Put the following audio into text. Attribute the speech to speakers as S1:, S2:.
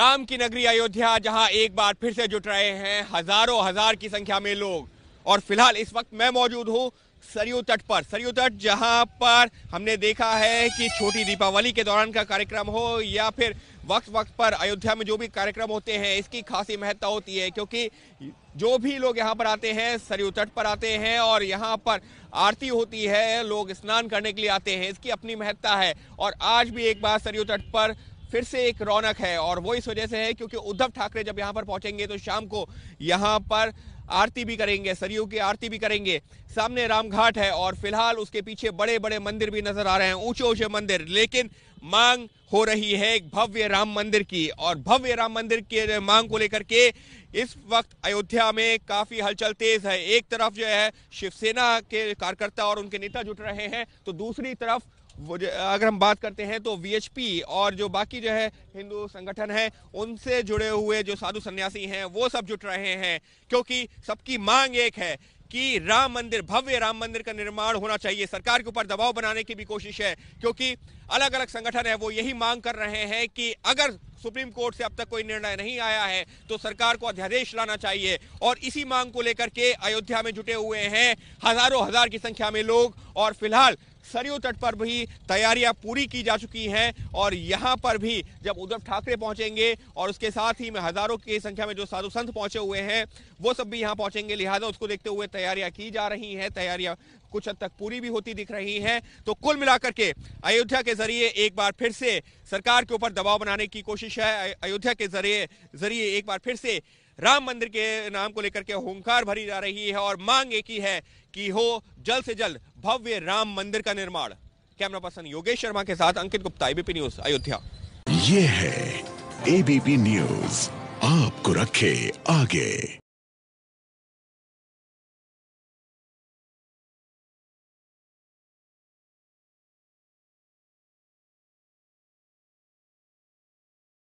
S1: राम की नगरी अयोध्या जहां एक बार फिर से जुट रहे हैं हजारों हजार की संख्या में लोग और फिलहाल इस वक्त मैं मौजूद हूं सरयू तट पर सरयू तट जहां पर हमने देखा है कि छोटी दीपावली के दौरान का कार्यक्रम हो या फिर वक्त वक्त पर अयोध्या में जो भी कार्यक्रम होते हैं इसकी खासी महत्ता होती है क्योंकि जो भी लोग यहाँ पर आते हैं सरयू तट पर आते हैं और यहाँ पर आरती होती है लोग स्नान करने के लिए आते हैं इसकी अपनी महत्ता है और आज भी एक बार सरयू तट पर फिर से एक रौनक है और वो इस वजह से है क्योंकि उद्धव ठाकरे जब यहाँ पर पहुंचेंगे तो शाम को यहाँ पर आरती भी करेंगे सरयू की आरती भी करेंगे सामने रामघाट है और फिलहाल उसके पीछे बड़े बड़े मंदिर भी नजर आ रहे हैं ऊंचे ऊंचे मंदिर लेकिन मांग हो रही है एक भव्य राम मंदिर की और भव्य राम मंदिर के मांग को लेकर के इस वक्त अयोध्या में काफी हलचल तेज है एक तरफ जो है शिवसेना के कार्यकर्ता और उनके नेता जुट रहे हैं तो दूसरी तरफ अगर हम बात करते हैं तो वीएचपी और जो बाकी जो है हिंदू संगठन है उनसे जुड़े हुए जो साधु सन्यासी हैं वो सब जुट रहे हैं क्योंकि सबकी मांग एक है कि राम मंदिर भव्य राम मंदिर का निर्माण होना चाहिए सरकार के ऊपर दबाव बनाने की भी कोशिश है क्योंकि अलग अलग संगठन है वो यही मांग कर रहे हैं कि अगर सुप्रीम कोर्ट से अब तक कोई निर्णय नहीं आया है तो सरकार को अध्यादेश लाना चाहिए और इसी मांग को लेकर के अयोध्या में जुटे हुए हैं हजारों हजार की संख्या में लोग और फिलहाल सरयू तट पर भी तैयारियां पूरी की जा चुकी हैं और यहां पर भी जब उद्धव ठाकरे पहुंचेंगे और उसके साथ ही में हजारों की संख्या में जो साधु संत पहुंचे हुए हैं वो सब भी यहां पहुंचेंगे लिहाजा उसको देखते हुए तैयारियां की जा रही हैं तैयारियां कुछ हद तक पूरी भी होती दिख रही है तो कुल मिलाकर के अयोध्या के जरिए एक बार फिर से सरकार के ऊपर दबाव बनाने की कोशिश है अयोध्या के जरिए जरिए एक बार फिर से राम मंदिर के नाम को लेकर के होंकार भरी जा रही है और मांग एक ही है कि हो जल्द से जल्द भव्य राम मंदिर का निर्माण कैमरा पर्सन योगेश शर्मा के साथ अंकित गुप्ता एबीपी न्यूज अयोध्या ये है एबीपी न्यूज आपको रखे आगे